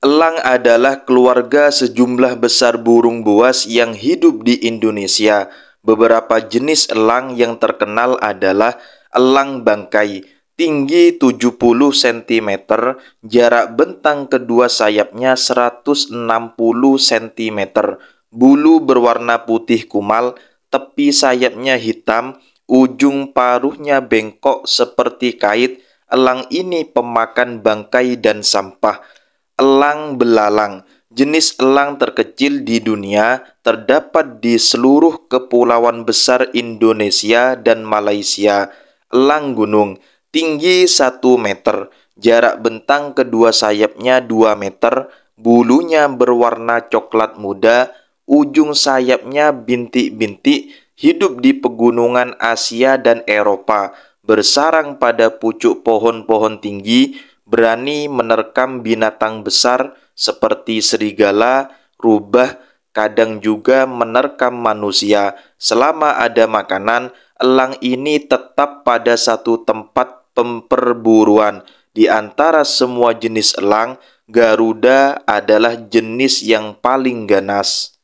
Elang adalah keluarga sejumlah besar burung buas yang hidup di Indonesia. Beberapa jenis elang yang terkenal adalah elang bangkai, tinggi 70 cm, jarak bentang kedua sayapnya 160 cm, bulu berwarna putih kumal, tepi sayapnya hitam, ujung paruhnya bengkok seperti kait. Elang ini pemakan bangkai dan sampah elang belalang, jenis elang terkecil di dunia, terdapat di seluruh kepulauan besar Indonesia dan Malaysia. Elang gunung, tinggi 1 meter, jarak bentang kedua sayapnya 2 meter, bulunya berwarna coklat muda, ujung sayapnya bintik-bintik, hidup di pegunungan Asia dan Eropa, bersarang pada pucuk pohon-pohon tinggi, berani menerkam binatang besar seperti serigala, rubah, kadang juga menerkam manusia. Selama ada makanan, elang ini tetap pada satu tempat pemperburuan. Di antara semua jenis elang, Garuda adalah jenis yang paling ganas.